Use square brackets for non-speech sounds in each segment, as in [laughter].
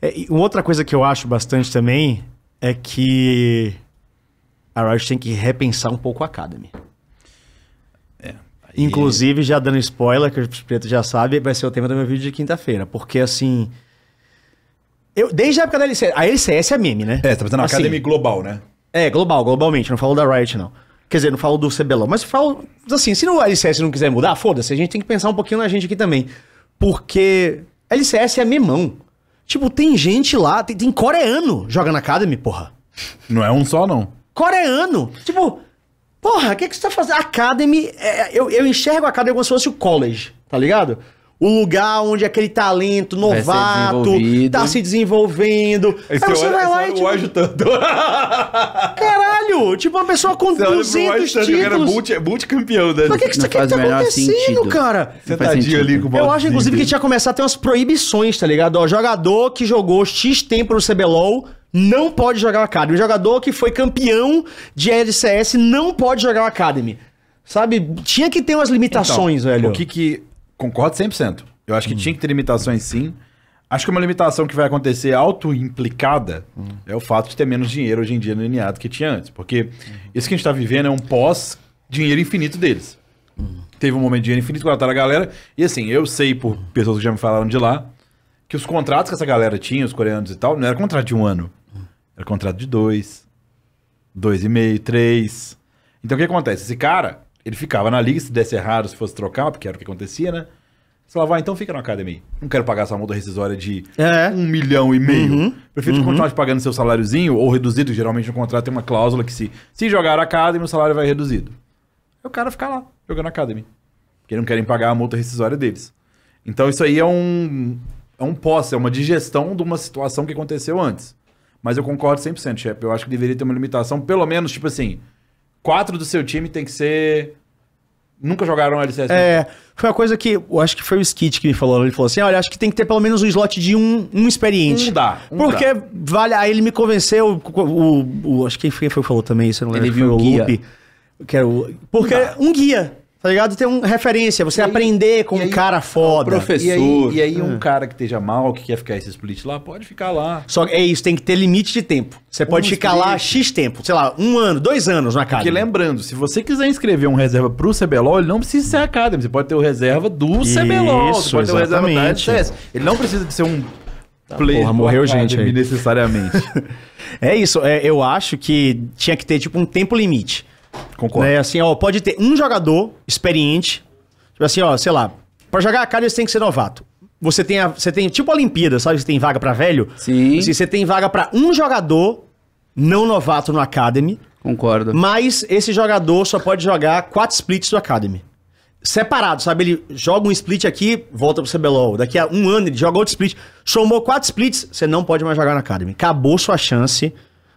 É, uma outra coisa que eu acho bastante também é que a Riot tem que repensar um pouco a Academy. É, aí... Inclusive, já dando spoiler, que o Preto já sabe vai ser o tema do meu vídeo de quinta-feira. Porque, assim... Eu, desde a época da LCS... A LCS é meme, né? É, tá fazendo assim, Academy global, né? É, global, globalmente. Não falo da Riot, não. Quer dizer, não falo do CBLOL, mas falo assim, se o LCS não quiser mudar, foda-se, a gente tem que pensar um pouquinho na gente aqui também. Porque LCS é memão. Tipo, tem gente lá, tem, tem coreano jogando Academy, porra. Não é um só, não. Coreano! Tipo, porra, o que, que você tá fazendo? Academy, é, eu, eu enxergo a Academy como se fosse o college, tá ligado? o lugar onde aquele talento novato tá se desenvolvendo. Aí é você, olha, vai lá é e. Tipo, ajudando. Caralho! Tipo, uma pessoa com 200 é títulos. O multi, campeão, né? Mas o que, que, aqui tá acontecendo, sentido. cara? Sentadinho tá ali com o Eu acho, inclusive, que tinha começar a ter umas proibições, tá ligado? Ó, jogador que jogou X tempo no CBLOL não pode jogar o Academy. O jogador que foi campeão de LCS não pode jogar o Academy. Sabe? Tinha que ter umas então, limitações, então, velho. O que que concordo 100%. Eu acho que hum. tinha que ter limitações sim. Acho que uma limitação que vai acontecer auto-implicada hum. é o fato de ter menos dinheiro hoje em dia no DNA do que tinha antes. Porque hum. isso que a gente está vivendo é um pós-dinheiro infinito deles. Hum. Teve um momento de dinheiro infinito, contrataram a galera. E assim, eu sei por hum. pessoas que já me falaram de lá que os contratos que essa galera tinha, os coreanos e tal, não era contrato de um ano. Hum. Era contrato de dois, dois e meio, três. Então o que acontece? Esse cara ele ficava na liga, se desse errado, se fosse trocar, porque era o que acontecia, né? Se falava, vai, ah, então fica na academia. Não quero pagar essa multa rescisória de é. um milhão e meio. Uhum. Prefiro uhum. continuar te pagando seu saláriozinho, ou reduzido, geralmente no contrato tem uma cláusula que se, se jogar a academia, o salário vai reduzido. Aí é o cara fica lá, jogando na academia. Porque não querem pagar a multa rescisória deles. Então isso aí é um, é um posse, é uma digestão de uma situação que aconteceu antes. Mas eu concordo 100%, chefe. Eu acho que deveria ter uma limitação, pelo menos, tipo assim, quatro do seu time tem que ser. Nunca jogaram LCS? Né? É, né? foi uma coisa que. Eu acho que foi o Skit que me falou. Ele falou assim: olha, acho que tem que ter pelo menos um slot de um, um experiente. Um dá. Um porque dá. vale. Aí ele me convenceu. O, o, o acho que quem foi que falou também isso, eu não lembro. Ele viu o guia. Loop, que era o, porque um, um guia tá ligado? Ter um referência, você aprender aí, com um cara foda. Um professor. E aí, e aí é. um cara que esteja mal, que quer ficar esse split lá, pode ficar lá. Só que é isso, tem que ter limite de tempo. Você pode ficar split. lá X tempo, sei lá, um ano, dois anos na Academy. Porque lembrando, se você quiser inscrever um reserva pro CBLOL, ele não precisa ser Academy. Você pode ter o reserva do isso, CBLOL. Você pode exatamente. ter o reserva da LCS. Ele não precisa de ser um Tá, player porra, morreu gente aí. necessariamente. [laughs] é isso, é, eu acho que tinha que ter tipo um tempo limite. Concordo. Né? Assim, ó, pode ter um jogador experiente, tipo assim, ó, sei lá, para jogar a cara você tem que ser novato. Você tem, a, você tem tipo a Olimpíada, sabe? Você tem vaga para velho. Sim. Assim, você tem vaga para um jogador não novato no Academy. Concordo. Mas esse jogador só pode jogar quatro splits do Academy. Separado, sabe? Ele joga um split aqui, volta pro CBLOL. Daqui a um ano ele joga outro split. Somou quatro splits, você não pode mais jogar na Academy. Acabou sua chance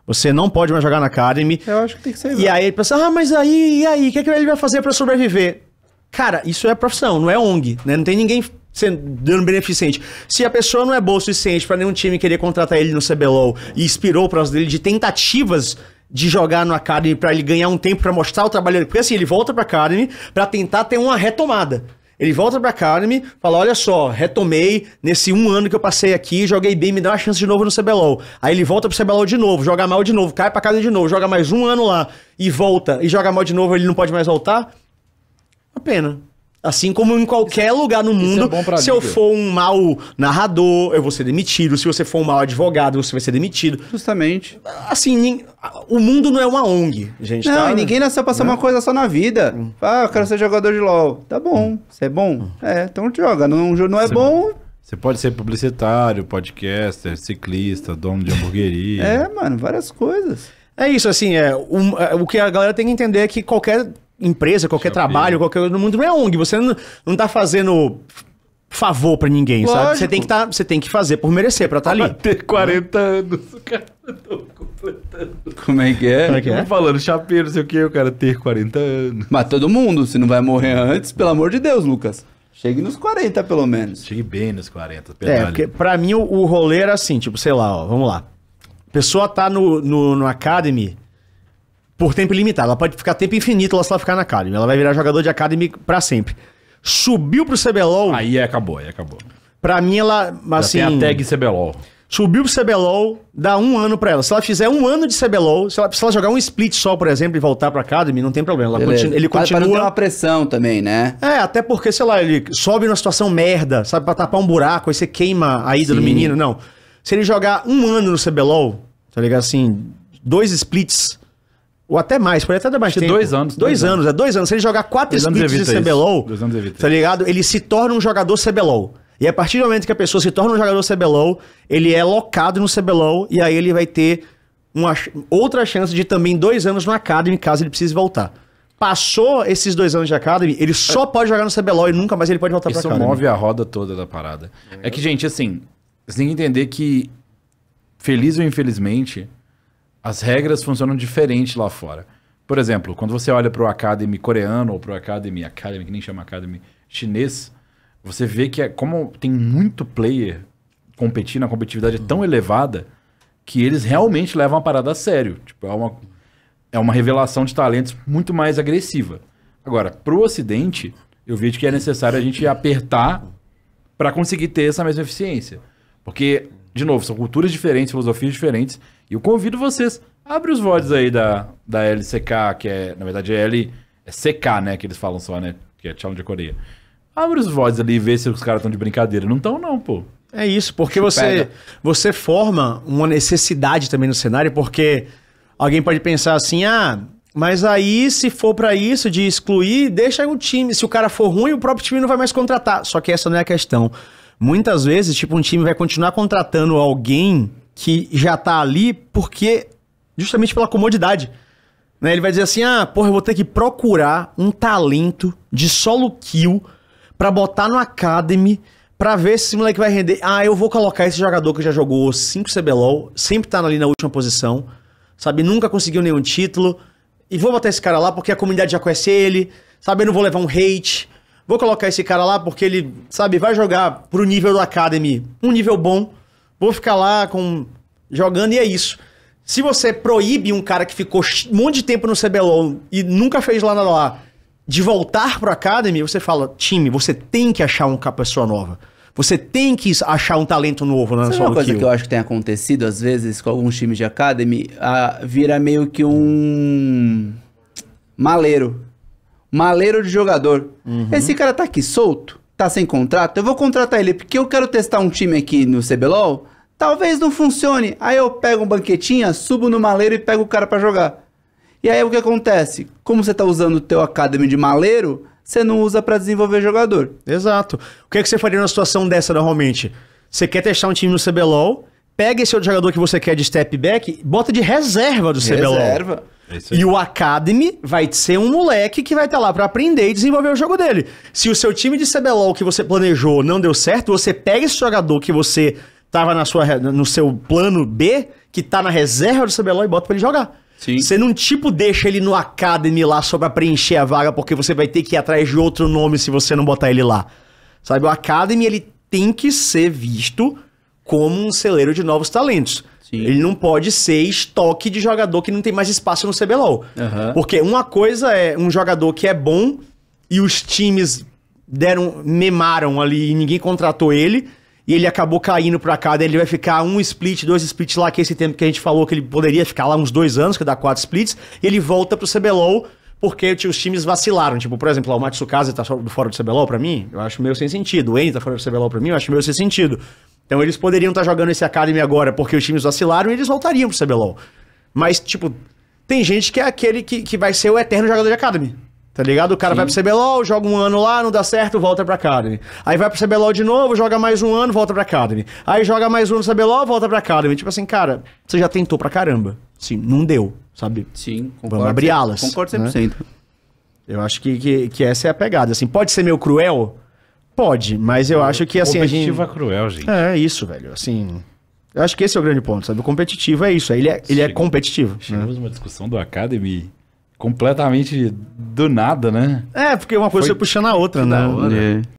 você não pode mais jogar na Academy. Eu acho que tem que ser. E aí ele pensa, assim, ah, mas aí, e aí? O que, é que ele vai fazer para sobreviver? Cara, isso é profissão, não é ONG, né? Não tem ninguém sendo dando beneficente. Se a pessoa não é boa o suficiente para nenhum time querer contratar ele no CBLOL e inspirou o processo dele de tentativas de jogar no Academy para ele ganhar um tempo para mostrar o trabalho dele, porque assim, ele volta para Academy para tentar ter uma retomada. Ele volta pra Academy, fala: olha só, retomei nesse um ano que eu passei aqui, joguei bem, me dá uma chance de novo no CBLOL. Aí ele volta pro CBLOL de novo, joga mal de novo, cai pra casa de novo, joga mais um ano lá e volta e joga mal de novo, ele não pode mais voltar. Uma pena. Assim como em qualquer é- lugar no é mundo, é se eu for um mau narrador, eu vou ser demitido. Se você for um mau advogado, você vai ser demitido. Justamente. Assim, o mundo não é uma ONG, gente. Não, tá? e ninguém nasceu pra ser né? uma coisa só na vida. Hum. Ah, eu quero ser jogador de LOL. Tá bom, hum. você é bom? Hum. É, então joga. Não, não é bom, você pode ser publicitário, podcaster, ciclista, dono de hamburgueria. é, mano, várias coisas. É isso, assim, é, um, é, o que a galera tem que entender é que qualquer empresa, qualquer trabalho, qualquer coisa no mundo não é ONG. Você não, não tá fazendo favor para ninguém, Lógico. sabe? Você tem que tá, você tem que fazer por merecer para estar tá ali. ter 40 anos, o cara tô tá completando. Como é que é? Como é que é? falando chapeiro, não sei o que, o cara ter 40 anos. Mas todo mundo, se não vai morrer antes, pelo amor de Deus, Lucas. Chegue nos 40, pelo menos. Chegue bem nos 40, é, pedale. É, porque pra mim o, o rolê era assim, tipo, sei lá, ó, vamos lá. pessoa tá no, no, no Academy, por tempo limitado Ela pode ficar tempo infinito lá se ela ficar na Academy. Ela vai virar jogador de Academy para sempre. Subiu pro CBLOL. Aí é, acabou, aí é, acabou. Pra mim, ela. Assim, tem a tag CBLOL. Subiu pro CBLOL, dá um ano pra ela. Se ela fizer um ano de CBLOL, se ela, se ela jogar um split só, por exemplo, e voltar pra Academy, não tem problema. Ela continu, ele continua. Pra não ter uma pressão também, né? É, até porque, sei lá, ele sobe numa situação merda, sabe, pra tapar um buraco, aí você queima a ida Sim. do menino. Não. Se ele jogar um ano no CBLOL, tá ligado? Assim, dois splits ou até mais, pode até dar mais Acho tempo. Dois anos. Dois, dois anos, anos, é dois anos. Se ele jogar quatro dois splits de CBLOL, dois anos tá ligado? Ele se torna um jogador CBLOL. E a partir do momento que a pessoa se torna um jogador CBLOL, ele é locado no CBLOL e aí ele vai ter uma, outra chance de também dois anos no Academy, caso ele precise voltar. Passou esses dois anos de Academy, ele só é. pode jogar no CBLOL e nunca mais ele pode voltar Isso pra Academy. Isso move a roda toda da parada. É, é que, gente, assim, você tem que entender que, feliz ou infelizmente, as regras funcionam diferente lá fora. Por exemplo, quando você olha para o Academy coreano ou para o Academy, Academy, que nem chama Academy, chinês, você vê que é, como tem muito player competindo, a competitividade é tão elevada que eles realmente levam a parada a sério. Tipo, é uma, é uma revelação de talentos muito mais agressiva. Agora, para o Ocidente, eu vejo que é necessário a gente apertar para conseguir ter essa mesma eficiência. Porque, de novo, são culturas diferentes, filosofias diferentes, e eu convido vocês, abre os VODs aí da, da LCK, que é, na verdade, é L, é CK, né, que eles falam só, né, que é Challenge Coreia. Abre os VODs ali e vê se os caras estão de brincadeira. Não estão não, pô. É isso, porque você, é. você forma uma necessidade também no cenário, porque alguém pode pensar assim, ah, mas aí se for para isso de excluir, deixa o time. Se o cara for ruim, o próprio time não vai mais contratar. Só que essa não é a questão. Muitas vezes, tipo, um time vai continuar contratando alguém que já tá ali porque justamente pela comodidade. Né? Ele vai dizer assim: "Ah, porra, eu vou ter que procurar um talento de solo kill para botar no academy para ver se esse moleque vai render. Ah, eu vou colocar esse jogador que já jogou 5 CBLOL, sempre tá ali na última posição, sabe? Nunca conseguiu nenhum título. E vou botar esse cara lá porque a comunidade já conhece ele, sabe? Eu não vou levar um hate. Vou colocar esse cara lá porque ele, sabe, vai jogar pro nível do Academy, um nível bom vou ficar lá com jogando e é isso. Se você proíbe um cara que ficou um monte de tempo no CBLOL e nunca fez lá lá, de voltar pro Academy, você fala, time, você tem que achar uma pessoa nova. Você tem que achar um talento novo na Sabe sua uma coisa kill? que eu acho que tem acontecido às vezes com alguns times de Academy, a, vira meio que um maleiro. Maleiro de jogador. Uhum. Esse cara tá aqui solto tá sem contrato, eu vou contratar ele porque eu quero testar um time aqui no CBLOL. Talvez não funcione. Aí eu pego um banquetinha, subo no maleiro e pego o cara para jogar. E aí o que acontece? Como você tá usando o teu Academy de maleiro, você não usa para desenvolver jogador. Exato. O que é que você faria numa situação dessa normalmente? Você quer testar um time no CBLOL, pega esse outro jogador que você quer de step back, bota de reserva do CBLOL. Reserva. É e o Academy vai ser um moleque que vai estar tá lá para aprender e desenvolver o jogo dele. Se o seu time de CBLOL que você planejou não deu certo, você pega esse jogador que você tava na sua, no seu plano B, que tá na reserva do CBLOL e bota pra ele jogar. Sim. Você não, tipo, deixa ele no Academy lá só pra preencher a vaga, porque você vai ter que ir atrás de outro nome se você não botar ele lá. Sabe, o Academy, ele tem que ser visto como um celeiro de novos talentos. Sim. Ele não pode ser estoque de jogador que não tem mais espaço no CBLOL. Uhum. Porque uma coisa é um jogador que é bom e os times deram, memaram ali e ninguém contratou ele e ele acabou caindo pra cá, daí ele vai ficar um split, dois splits lá, que é esse tempo que a gente falou que ele poderia ficar lá uns dois anos, que dá quatro splits, e ele volta pro CBLOL porque tipo, os times vacilaram. Tipo, por exemplo, o Matsukaze tá fora do CBLOL pra mim, eu acho meio sem sentido. O Eni tá fora do CBLOL pra mim, eu acho meio sem sentido. Então eles poderiam estar tá jogando esse Academy agora porque os times vacilaram e eles voltariam pro CBLOL. Mas, tipo, tem gente que é aquele que, que vai ser o eterno jogador de Academy. Tá ligado? O cara Sim. vai pro CBLOL, joga um ano lá, não dá certo, volta pra Academy. Aí vai pro CBLOL de novo, joga mais um ano, volta pra Academy. Aí joga mais um no CBLOL, volta pra Academy. Tipo assim, cara, você já tentou pra caramba. Sim, não deu, sabe? Sim, concordo. Vamos abri-las. Concordo 100%. Né? Eu acho que, que, que essa é a pegada. Assim, pode ser meio cruel, Pode, mas eu acho que assim. a gente... é cruel, gente. É isso, velho. Assim. Eu acho que esse é o grande ponto, sabe? O competitivo é isso. Ele é, ele Chega... é competitivo. Né? Chegamos né? uma discussão do Academy completamente do nada, né? É, porque uma coisa foi, foi puxando a outra, né?